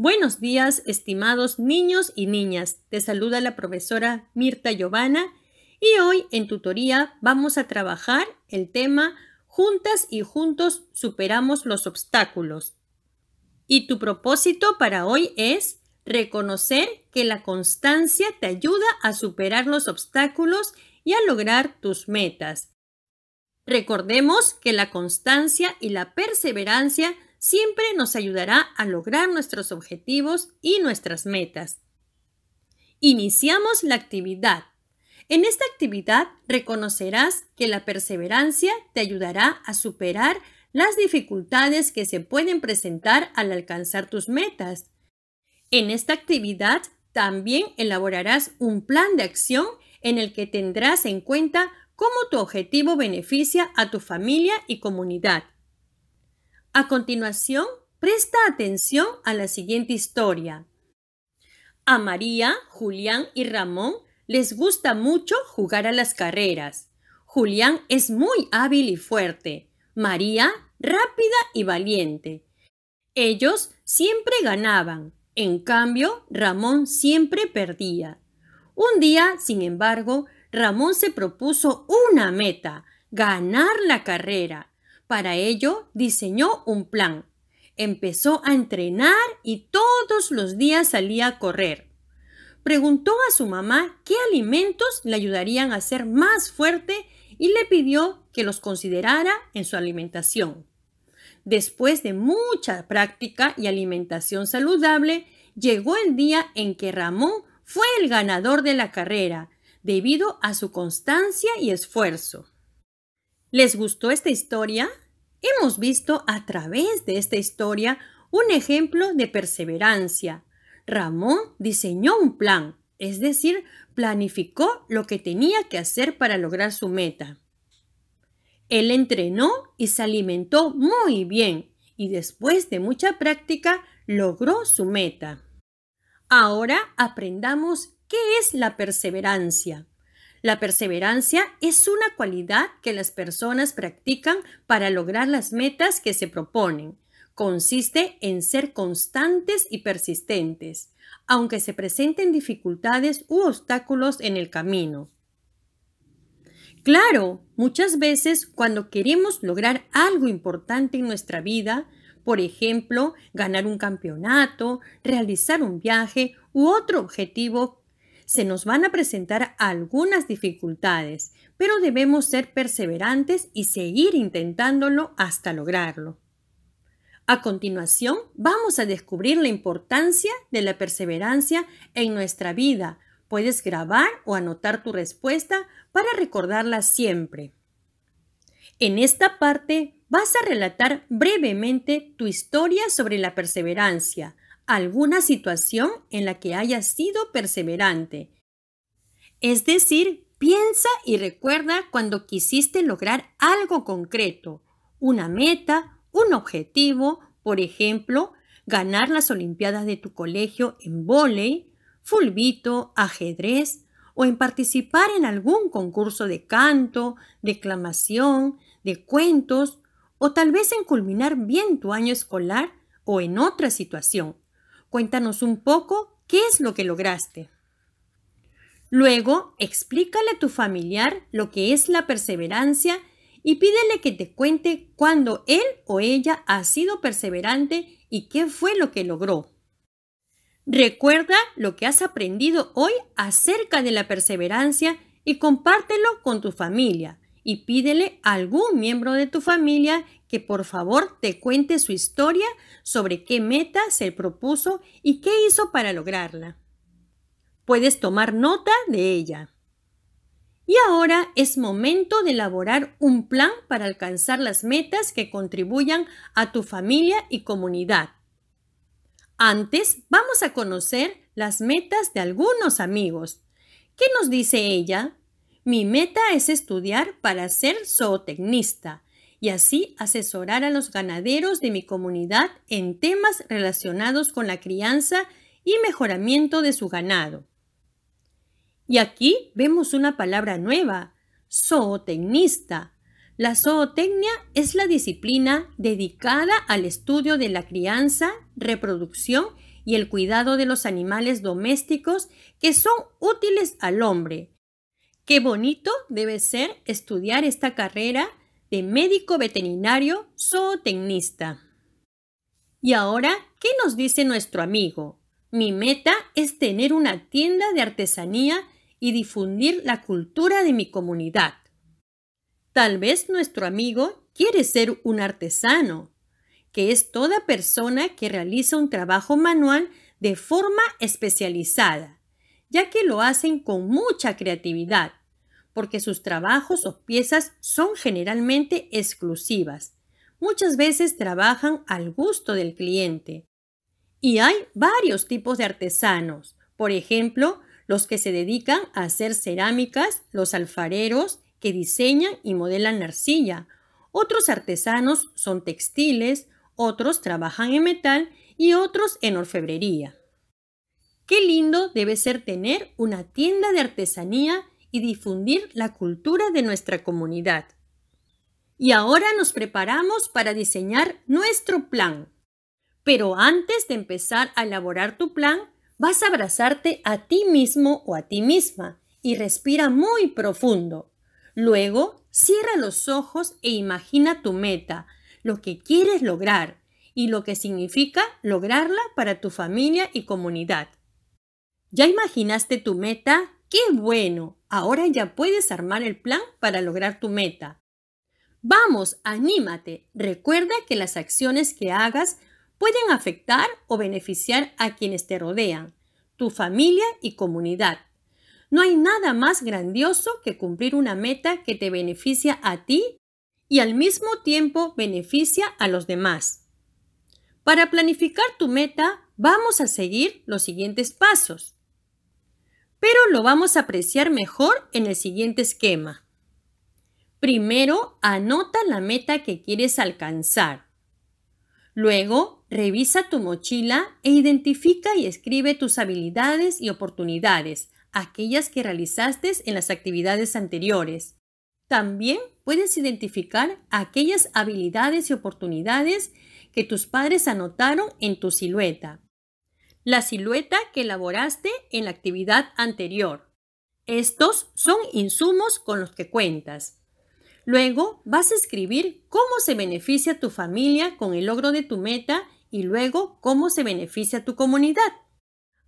Buenos días, estimados niños y niñas. Te saluda la profesora Mirta Giovanna y hoy en tutoría vamos a trabajar el tema Juntas y juntos superamos los obstáculos. Y tu propósito para hoy es reconocer que la constancia te ayuda a superar los obstáculos y a lograr tus metas. Recordemos que la constancia y la perseverancia siempre nos ayudará a lograr nuestros objetivos y nuestras metas. Iniciamos la actividad. En esta actividad reconocerás que la perseverancia te ayudará a superar las dificultades que se pueden presentar al alcanzar tus metas. En esta actividad también elaborarás un plan de acción en el que tendrás en cuenta cómo tu objetivo beneficia a tu familia y comunidad. A continuación, presta atención a la siguiente historia. A María, Julián y Ramón les gusta mucho jugar a las carreras. Julián es muy hábil y fuerte, María rápida y valiente. Ellos siempre ganaban, en cambio Ramón siempre perdía. Un día, sin embargo, Ramón se propuso una meta, ganar la carrera para ello diseñó un plan. Empezó a entrenar y todos los días salía a correr. Preguntó a su mamá qué alimentos le ayudarían a ser más fuerte y le pidió que los considerara en su alimentación. Después de mucha práctica y alimentación saludable, llegó el día en que Ramón fue el ganador de la carrera, debido a su constancia y esfuerzo. ¿Les gustó esta historia? Hemos visto a través de esta historia un ejemplo de perseverancia. Ramón diseñó un plan, es decir, planificó lo que tenía que hacer para lograr su meta. Él entrenó y se alimentó muy bien y después de mucha práctica logró su meta. Ahora aprendamos qué es la perseverancia. La perseverancia es una cualidad que las personas practican para lograr las metas que se proponen. Consiste en ser constantes y persistentes, aunque se presenten dificultades u obstáculos en el camino. Claro, muchas veces cuando queremos lograr algo importante en nuestra vida, por ejemplo, ganar un campeonato, realizar un viaje u otro objetivo se nos van a presentar algunas dificultades, pero debemos ser perseverantes y seguir intentándolo hasta lograrlo. A continuación, vamos a descubrir la importancia de la perseverancia en nuestra vida. Puedes grabar o anotar tu respuesta para recordarla siempre. En esta parte vas a relatar brevemente tu historia sobre la perseverancia, alguna situación en la que hayas sido perseverante. Es decir, piensa y recuerda cuando quisiste lograr algo concreto, una meta, un objetivo, por ejemplo, ganar las Olimpiadas de tu colegio en vóley, fulbito, ajedrez o en participar en algún concurso de canto, declamación, de cuentos o tal vez en culminar bien tu año escolar o en otra situación. Cuéntanos un poco qué es lo que lograste. Luego, explícale a tu familiar lo que es la perseverancia y pídele que te cuente cuándo él o ella ha sido perseverante y qué fue lo que logró. Recuerda lo que has aprendido hoy acerca de la perseverancia y compártelo con tu familia y pídele a algún miembro de tu familia que por favor te cuente su historia sobre qué meta se propuso y qué hizo para lograrla. Puedes tomar nota de ella. Y ahora es momento de elaborar un plan para alcanzar las metas que contribuyan a tu familia y comunidad. Antes vamos a conocer las metas de algunos amigos. ¿Qué nos dice ella? Mi meta es estudiar para ser zootecnista y así asesorar a los ganaderos de mi comunidad en temas relacionados con la crianza y mejoramiento de su ganado. Y aquí vemos una palabra nueva, zootecnista. La zootecnia es la disciplina dedicada al estudio de la crianza, reproducción y el cuidado de los animales domésticos que son útiles al hombre. Qué bonito debe ser estudiar esta carrera de médico veterinario zootecnista. Y ahora, ¿qué nos dice nuestro amigo? Mi meta es tener una tienda de artesanía y difundir la cultura de mi comunidad. Tal vez nuestro amigo quiere ser un artesano, que es toda persona que realiza un trabajo manual de forma especializada, ya que lo hacen con mucha creatividad porque sus trabajos o piezas son generalmente exclusivas. Muchas veces trabajan al gusto del cliente. Y hay varios tipos de artesanos, por ejemplo, los que se dedican a hacer cerámicas, los alfareros que diseñan y modelan arcilla, otros artesanos son textiles, otros trabajan en metal y otros en orfebrería. Qué lindo debe ser tener una tienda de artesanía y difundir la cultura de nuestra comunidad. Y ahora nos preparamos para diseñar nuestro plan. Pero antes de empezar a elaborar tu plan, vas a abrazarte a ti mismo o a ti misma y respira muy profundo. Luego, cierra los ojos e imagina tu meta, lo que quieres lograr y lo que significa lograrla para tu familia y comunidad. ¿Ya imaginaste tu meta, ¡Qué bueno! Ahora ya puedes armar el plan para lograr tu meta. Vamos, anímate. Recuerda que las acciones que hagas pueden afectar o beneficiar a quienes te rodean, tu familia y comunidad. No hay nada más grandioso que cumplir una meta que te beneficia a ti y al mismo tiempo beneficia a los demás. Para planificar tu meta, vamos a seguir los siguientes pasos pero lo vamos a apreciar mejor en el siguiente esquema. Primero, anota la meta que quieres alcanzar. Luego, revisa tu mochila e identifica y escribe tus habilidades y oportunidades, aquellas que realizaste en las actividades anteriores. También puedes identificar aquellas habilidades y oportunidades que tus padres anotaron en tu silueta la silueta que elaboraste en la actividad anterior. Estos son insumos con los que cuentas. Luego vas a escribir cómo se beneficia tu familia con el logro de tu meta y luego cómo se beneficia tu comunidad.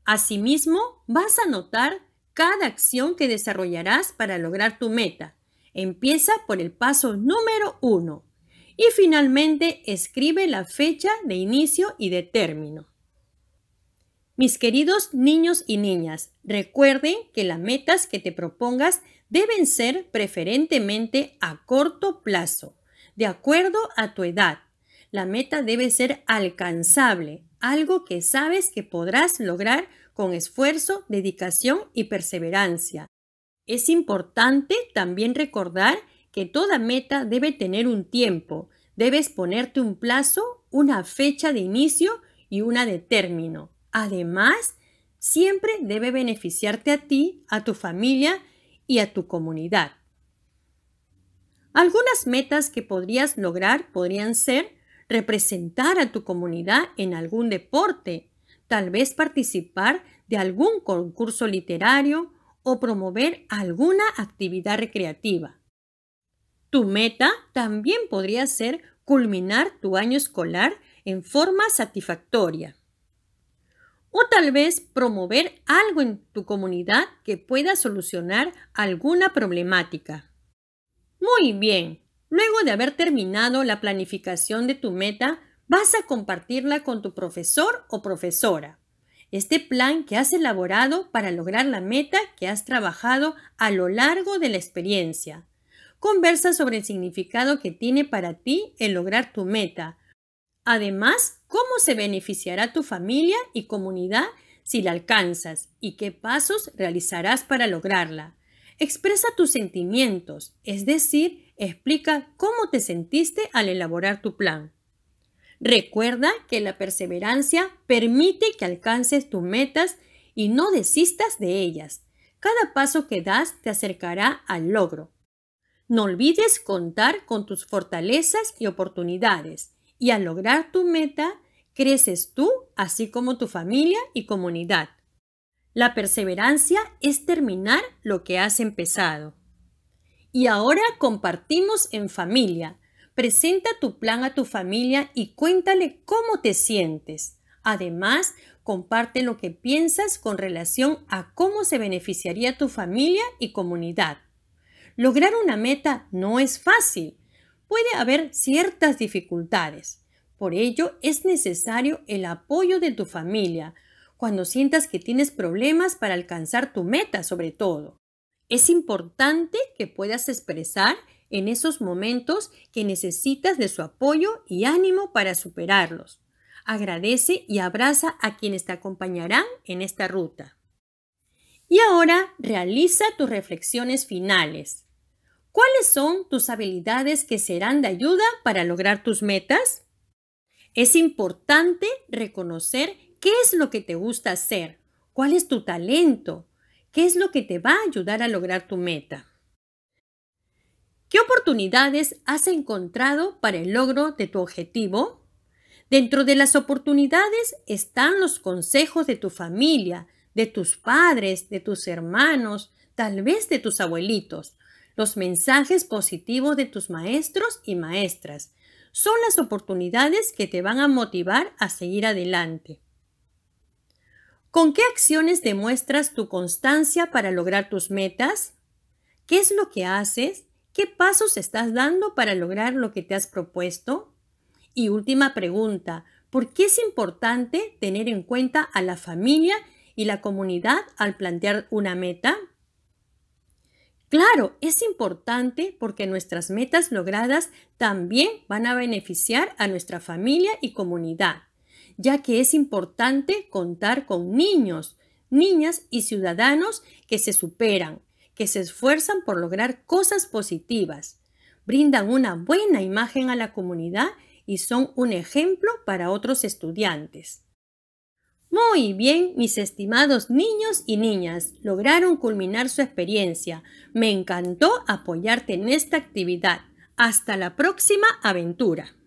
Asimismo, vas a anotar cada acción que desarrollarás para lograr tu meta. Empieza por el paso número uno. y finalmente escribe la fecha de inicio y de término. Mis queridos niños y niñas, recuerden que las metas que te propongas deben ser preferentemente a corto plazo, de acuerdo a tu edad. La meta debe ser alcanzable, algo que sabes que podrás lograr con esfuerzo, dedicación y perseverancia. Es importante también recordar que toda meta debe tener un tiempo. Debes ponerte un plazo, una fecha de inicio y una de término. Además, siempre debe beneficiarte a ti, a tu familia y a tu comunidad. Algunas metas que podrías lograr podrían ser representar a tu comunidad en algún deporte, tal vez participar de algún concurso literario o promover alguna actividad recreativa. Tu meta también podría ser culminar tu año escolar en forma satisfactoria o tal vez promover algo en tu comunidad que pueda solucionar alguna problemática. Muy bien, luego de haber terminado la planificación de tu meta, vas a compartirla con tu profesor o profesora. Este plan que has elaborado para lograr la meta que has trabajado a lo largo de la experiencia. Conversa sobre el significado que tiene para ti el lograr tu meta. Además, cómo se beneficiará tu familia y comunidad si la alcanzas y qué pasos realizarás para lograrla. Expresa tus sentimientos, es decir, explica cómo te sentiste al elaborar tu plan. Recuerda que la perseverancia permite que alcances tus metas y no desistas de ellas. Cada paso que das te acercará al logro. No olvides contar con tus fortalezas y oportunidades y al lograr tu meta, creces tú, así como tu familia y comunidad. La perseverancia es terminar lo que has empezado. Y ahora compartimos en familia. Presenta tu plan a tu familia y cuéntale cómo te sientes. Además, comparte lo que piensas con relación a cómo se beneficiaría tu familia y comunidad. Lograr una meta no es fácil, puede haber ciertas dificultades. Por ello es necesario el apoyo de tu familia cuando sientas que tienes problemas para alcanzar tu meta sobre todo. Es importante que puedas expresar en esos momentos que necesitas de su apoyo y ánimo para superarlos. Agradece y abraza a quienes te acompañarán en esta ruta. Y ahora realiza tus reflexiones finales. ¿Cuáles son tus habilidades que serán de ayuda para lograr tus metas? Es importante reconocer qué es lo que te gusta hacer, cuál es tu talento, qué es lo que te va a ayudar a lograr tu meta. ¿Qué oportunidades has encontrado para el logro de tu objetivo? Dentro de las oportunidades están los consejos de tu familia, de tus padres, de tus hermanos, tal vez de tus abuelitos los mensajes positivos de tus maestros y maestras. Son las oportunidades que te van a motivar a seguir adelante. ¿Con qué acciones demuestras tu constancia para lograr tus metas? ¿Qué es lo que haces? ¿Qué pasos estás dando para lograr lo que te has propuesto? Y última pregunta, ¿por qué es importante tener en cuenta a la familia y la comunidad al plantear una meta? Claro, es importante porque nuestras metas logradas también van a beneficiar a nuestra familia y comunidad, ya que es importante contar con niños, niñas y ciudadanos que se superan, que se esfuerzan por lograr cosas positivas, brindan una buena imagen a la comunidad y son un ejemplo para otros estudiantes. Muy bien, mis estimados niños y niñas, lograron culminar su experiencia. Me encantó apoyarte en esta actividad. Hasta la próxima aventura.